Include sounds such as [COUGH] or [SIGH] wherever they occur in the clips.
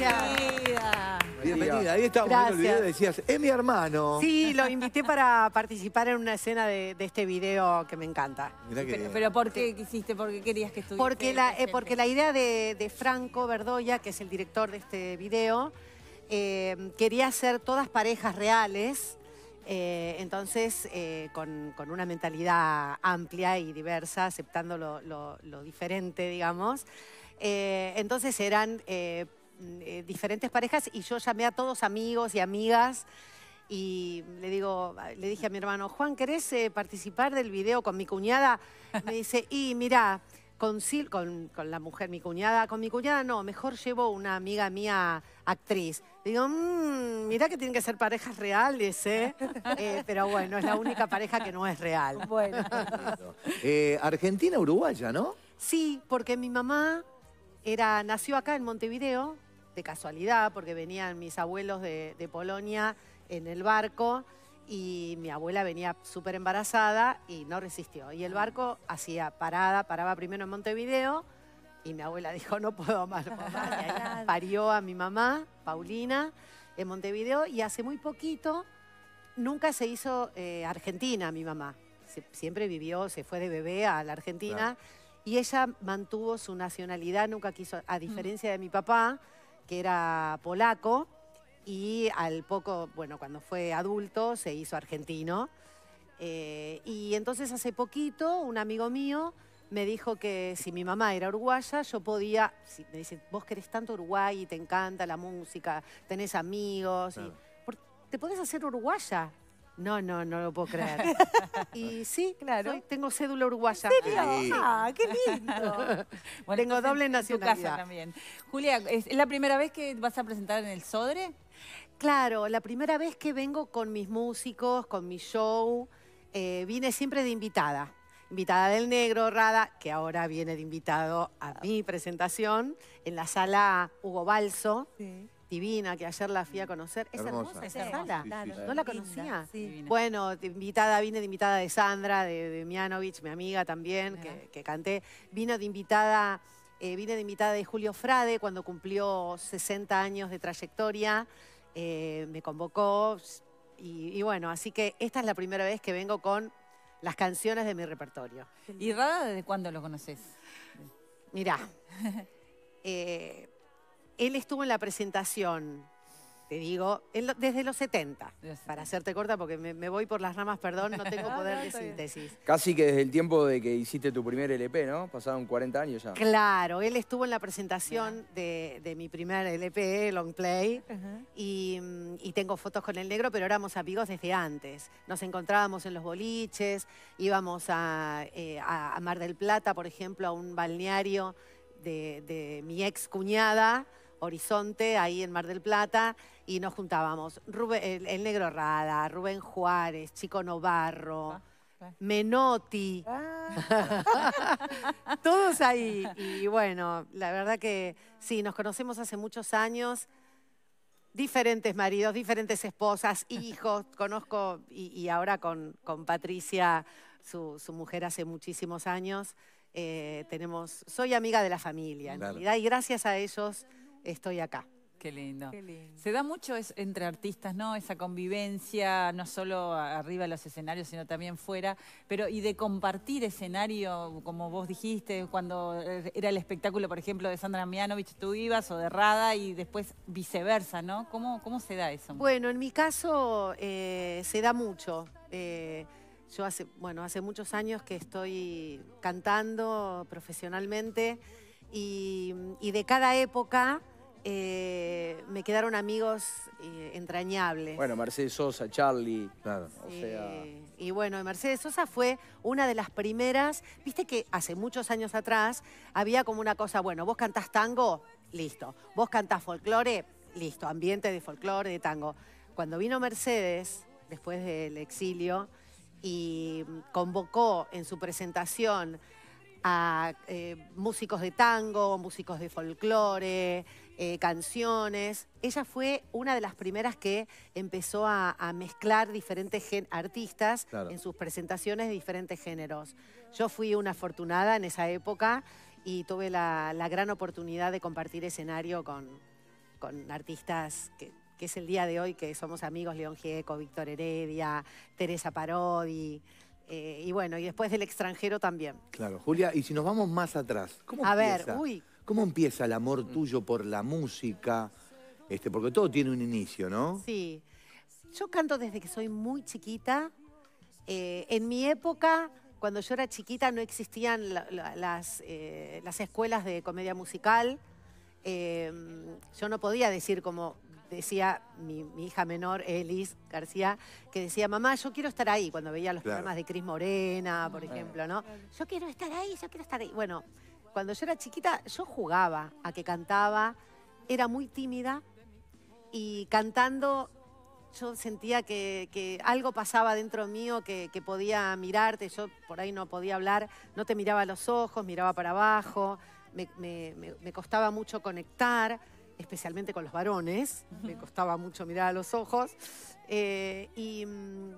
Bienvenida. Bienvenida. Ahí estábamos el video decías, es mi hermano. Sí, lo invité para participar en una escena de, este video que me encanta. Pero, ¿por qué quisiste? ¿Por qué querías que estuviera? Porque la, eh, porque la idea de, Franco Verdoya, que es el director de este video, eh, quería ser todas parejas reales. Eh, entonces, con, una mentalidad amplia y diversa, aceptando lo, diferente, digamos. entonces eran eh, diferentes parejas y yo llamé a todos amigos y amigas y le digo, le dije a mi hermano, Juan, ¿querés eh, participar del video con mi cuñada? Me dice, y mira con, Sil con, con, la mujer, mi cuñada, con mi cuñada no, mejor llevo una amiga mía actriz. digo, mmm, mirá que tienen que ser parejas reales, ¿eh? Pero bueno, es la única pareja que no es real. Bueno. [LAUGHS] Argentina-Uruguaya, ¿no? Sí, porque mi mamá era, nació acá en Montevideo, de casualidad, porque venían mis abuelos de, Polonia en el barco y mi abuela venía súper embarazada y no resistió. Y el ah. barco hacía parada, paraba primero en Montevideo y mi abuela [LAUGHS] dijo, no puedo más, [LAUGHS] parió a mi mamá, Paulina, en Montevideo y hace muy poquito nunca se hizo eh, argentina mi mamá. siempre vivió, se fue de bebé a la Argentina y ella mantuvo su nacionalidad, nunca quiso, a diferencia de mi papá, que era polaco y al poco, bueno, cuando fue adulto se hizo argentino. Eh, y entonces hace poquito un amigo mío me dijo que si mi mamá era uruguaya, yo podía, me dice, vos querés tanto Uruguay y te encanta la música, tenés amigos, ¿te podés hacer uruguaya? No, no, no lo puedo creer. [LAUGHS] y sí, claro, tengo cédula uruguaya. ¿En Ah, qué lindo. [LAUGHS] tengo doble nacionalidad. también. Julia, ¿es la primera vez que vas a presentar en el Sodre? Claro, la primera vez que vengo con mis músicos, con mi show, eh, vine siempre de invitada. Invitada del Negro, Rada, que ahora viene de invitado a mi presentación en la sala Hugo Balso. Sí divina, que ayer la fui a conocer. Es hermosa, esa no la conocía. bueno, invitada, vine de invitada de Sandra, de, de Mianovich, mi amiga también, que, canté. Vino de invitada, eh, vine de invitada de Julio Frade cuando cumplió 60 años de trayectoria. Eh, me convocó. Y, bueno, así que esta es la primera vez que vengo con las canciones de mi repertorio. ¿Y Rada desde cuándo lo conoces? Mirá, [LAUGHS] eh, él estuvo en la presentación, te digo, desde los 70. Para hacerte corta, porque me, voy por las ramas, perdón, no tengo [LAUGHS] ah, poder de síntesis. Casi que desde el tiempo de que hiciste tu primer LP, ¿no? Pasaron 40 años ya. Claro, él estuvo en la presentación de, mi primer LP, Long Play, mm, y, tengo fotos con el negro, pero éramos amigos desde antes. Nos encontrábamos en los boliches, íbamos a, eh, Mar del Plata, por ejemplo, a un balneario de, de mi ex cuñada Horizonte, ahí en Mar del Plata, y nos juntábamos. el, Negro Rada, Rubén Juárez, Chico Novarro. Ah, Menotti, ah. [LAUGHS] todos ahí. Y bueno, la verdad que sí, nos conocemos hace muchos años, diferentes maridos, diferentes esposas, hijos, [LAUGHS] conozco, y, ahora con, con Patricia, su, mujer hace muchísimos años, eh, tenemos, soy amiga de la familia, en realidad, y gracias a ellos estoy acá. Qué lindo. Se da mucho es, entre artistas, ¿no? Esa convivencia, no solo arriba de los escenarios, sino también fuera. Pero, y de compartir escenario, como vos dijiste, cuando eh, era el espectáculo, por ejemplo, de Sandra Mianovich, tú ibas, o de Rada, y después viceversa, ¿no? ¿Cómo, cómo se da eso? Bueno, en mi caso eh, se da mucho. Eh, yo hace, bueno, hace muchos años que estoy cantando profesionalmente y de cada época eh, me quedaron amigos eh, entrañables. Bueno, Mercedes Sosa, Charlie. Y bueno, Mercedes Sosa fue una de las primeras. Viste que hace muchos años atrás había como una cosa, bueno, vos cantás tango, listo. Vos cantás folclore, listo. Ambiente de folclore, de tango. Cuando vino Mercedes, después del exilio, y convocó en su presentación a eh, músicos de tango, músicos de folclore, eh, canciones. Ella fue una de las primeras que empezó a, mezclar diferentes artistas en sus presentaciones de diferentes géneros. Yo fui una afortunada en esa época y tuve la, gran oportunidad de compartir escenario con, con artistas que, es el día de hoy, que somos amigos, León Gieco, Víctor Heredia, Teresa Parodi, eh, y bueno, y después del extranjero también. Claro, Julia, y si nos vamos más atrás, ¿cómo A ver, uy, ¿Cómo empieza el amor mm. tuyo por la música? Este, porque todo tiene un inicio, ¿no? Sí. Yo canto desde que soy muy chiquita. Eh, en mi época, cuando yo era chiquita, no existían las, eh, las, escuelas de comedia musical. Eh, yo no podía decir como decía mi, hija menor, Elis García, que decía, mamá, yo quiero estar ahí, cuando veía los programas de Cris Morena, por ejemplo, ¿no? Yo quiero estar ahí, yo quiero estar ahí. Bueno, cuando yo era chiquita, yo jugaba a que cantaba, era muy tímida y cantando yo sentía que, algo pasaba dentro mío que, podía mirarte, yo por ahí no podía hablar, no te miraba a los ojos, miraba para abajo, me, costaba mucho conectar, especialmente con los varones, me costaba mucho mirar a los ojos. Eh, y mm,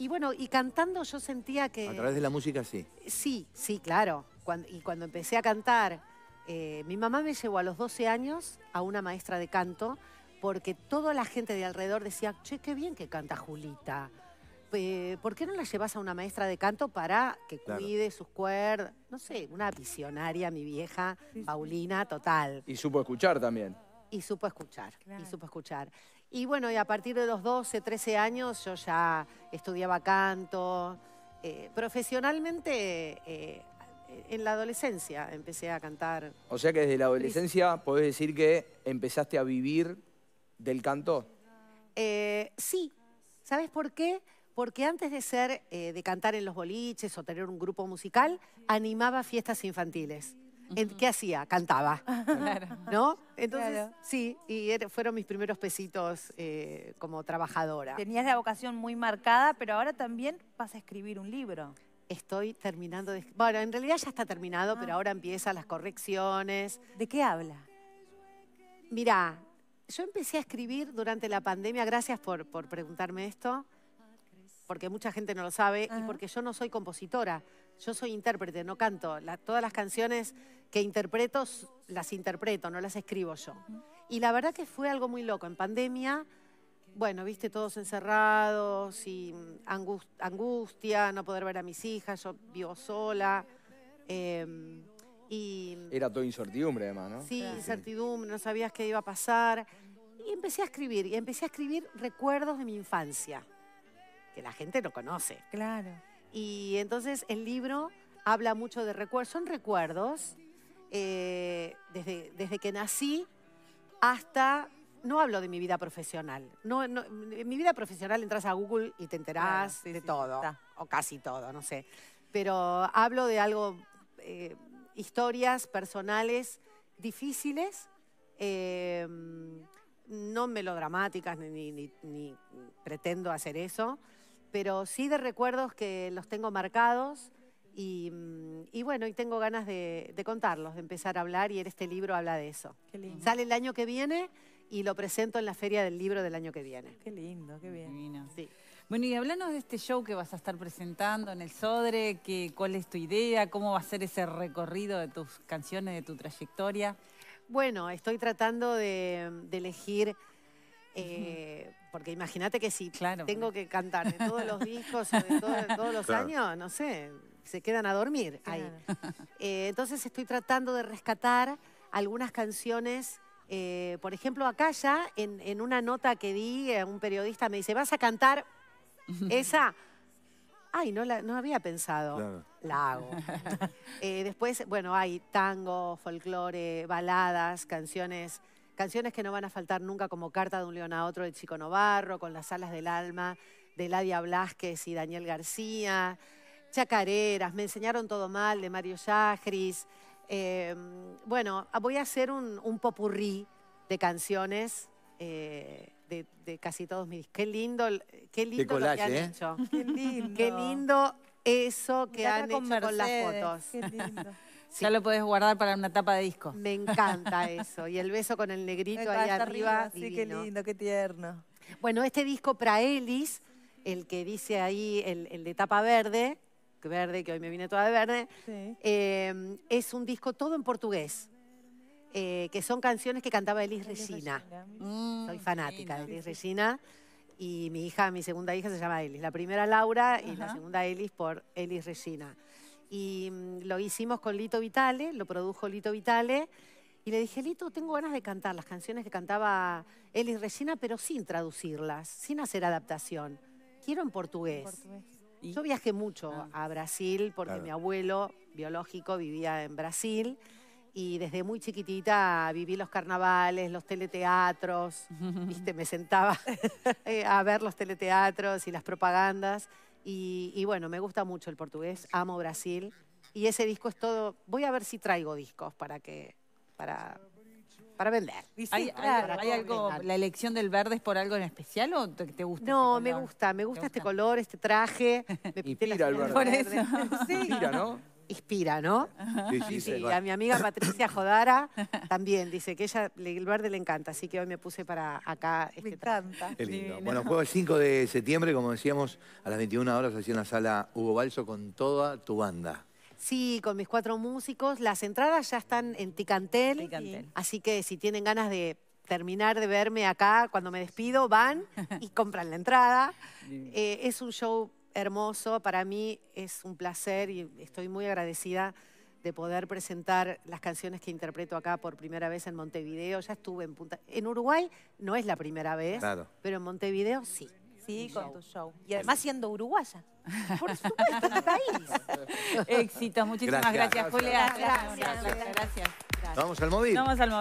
y bueno, y cantando yo sentía que... A través de la música, sí. Sí, sí, claro. y cuando empecé a cantar, eh, mi mamá me llevó a los 12 años a una maestra de canto porque toda la gente de alrededor decía, che, qué bien que canta Julita. ¿Por qué no la llevas a una maestra de canto para que cuide sus cuerdas? No sé, una visionaria, mi vieja, Paulina, total. Y supo escuchar también. Y supo escuchar, y supo escuchar. Y bueno, y a partir de los 12, 13 años yo ya estudiaba canto. Eh, profesionalmente, eh, en la adolescencia empecé a cantar. O sea que desde la adolescencia podés decir que empezaste a vivir del canto. Eh, sí, ¿sabes por qué? Porque antes de ser, de cantar en los boliches o tener un grupo musical, animaba fiestas infantiles. ¿Qué hacía? Cantaba. [LAUGHS] ¿No? Entonces, sí, y fueron mis primeros pesitos eh, como trabajadora. Tenías la vocación muy marcada, pero ahora también vas a escribir un libro. Estoy terminando de... Bueno, en realidad ya está terminado, pero ah. ahora empiezan las correcciones. ¿De qué habla? Mirá, yo empecé a escribir durante la pandemia, gracias por, por preguntarme esto porque mucha gente no lo sabe y porque yo no soy compositora, yo soy intérprete, no canto. todas las canciones que interpreto las interpreto, no las escribo yo. Y la verdad que fue algo muy loco. En pandemia, bueno, viste, todos encerrados y mm, angustia, no poder ver a mis hijas, yo vivo sola. Em, y, Era todo incertidumbre además, ¿no? Sí, incertidumbre, no sabías qué iba a pasar. Y empecé a escribir, y empecé a escribir recuerdos de mi infancia que la gente no conoce. Claro. Y entonces el libro habla mucho de recuerdos, son recuerdos eh, desde, que nací hasta no hablo de mi vida profesional. en mi vida profesional entras a Google y te enterás de todo, o casi todo, no sé. Pero hablo de algo, eh, historias personales difíciles, eh, no melodramáticas, ni, pretendo hacer eso, pero sí de recuerdos que los tengo marcados y, mm, bueno, y tengo ganas de, contarlos, de empezar a hablar y en este libro habla de eso. Sale el año que viene y lo presento en la feria del libro del año que viene. Qué lindo, qué bien. Bueno, y háblanos de este show que vas a estar presentando en el Sodre, que, cuál es tu idea, cómo va a ser ese recorrido de tus canciones, de tu trayectoria. Bueno, estoy tratando de, elegir eh, porque imagínate que si tengo que cantar de todos los [LAUGHS] discos o de, todos los años, no sé, se quedan a dormir ahí. [LAUGHS] Eh, entonces estoy tratando de rescatar algunas canciones. Eh, por ejemplo, acá ya, en, una nota que di, un periodista me dice, ¿vas a cantar esa? [LAUGHS] Ay, no, la, no había pensado. La hago. Eh, después, bueno, hay tango, folclore, baladas, canciones Canciones que no van a faltar nunca, como Carta de un León a Otro de Chico Novarro, con Las Alas del Alma, de Ladia Blasquez y Daniel García, Chacareras, Me enseñaron todo mal, de Mario Yajris. Eh, bueno, voy a hacer un, popurrí de canciones eh, de, casi todos mis... ¿eh? Qué lindo, qué lindo lo que han hecho. Qué lindo. eso que han hecho con las fotos. Qué lindo. Ya lo puedes guardar para una tapa de disco. Me encanta eso. Y el beso con el negrito ahí arriba. sí, qué lindo, qué tierno. Bueno, este disco para Elis, el que dice ahí el, de tapa verde, que verde, que hoy me viene toda de verde, eh, es un disco todo en portugués. Eh, que son canciones que cantaba Elis Regina. Mm, Soy fanática de Elis Regina. Y mi hija, mi segunda hija se llama Elis. La primera Laura y la segunda Elis por Elis Regina y mm, lo hicimos con Lito Vitale, lo produjo Lito Vitale. Y le dije, Lito, tengo ganas de cantar las canciones que cantaba y Regina, pero sin traducirlas, sin hacer adaptación. Quiero en portugués. Yo viajé mucho ah. a Brasil porque mi abuelo biológico vivía en Brasil y desde muy chiquitita viví los carnavales, los teleteatros, [LAUGHS] viste, me sentaba [LAUGHS] eh, a ver los teleteatros y las propagandas. Y, bueno, me gusta mucho el portugués, amo Brasil. Y ese disco es todo. Voy a ver si traigo discos para que. para, vender. ¿Hay, algo, la elección del verde es por algo en especial o te, gusta? No, me gusta, me gusta, este color, este traje. [LAUGHS] Me el verde. Por eso. [LAUGHS] sí. ¿no? inspira, ¿no? Sí, sí, a mi amiga Patricia Jodara también dice que ella el verde le encanta, así que hoy me puse para acá. Este Qué lindo. bueno, juego el 5 de septiembre, como decíamos, a las 21 horas así en la sala Hugo Balso con toda tu banda. Sí, con mis cuatro músicos. Las entradas ya están en Ticantel, así que si tienen ganas de terminar de verme acá cuando me despido, van y compran la entrada. Eh, es un show hermoso. Para mí es un placer y estoy muy agradecida de poder presentar las canciones que interpreto acá por primera vez en Montevideo. Ya estuve en Punta... En Uruguay no es la primera vez, pero en Montevideo sí. Sí, con tu show. Y además siendo uruguaya. [LAUGHS] Por supuesto, país. éxito, Muchísimas gracias, Julia. Gracias. Gracias. Vamos al móvil. Vamos al móvil.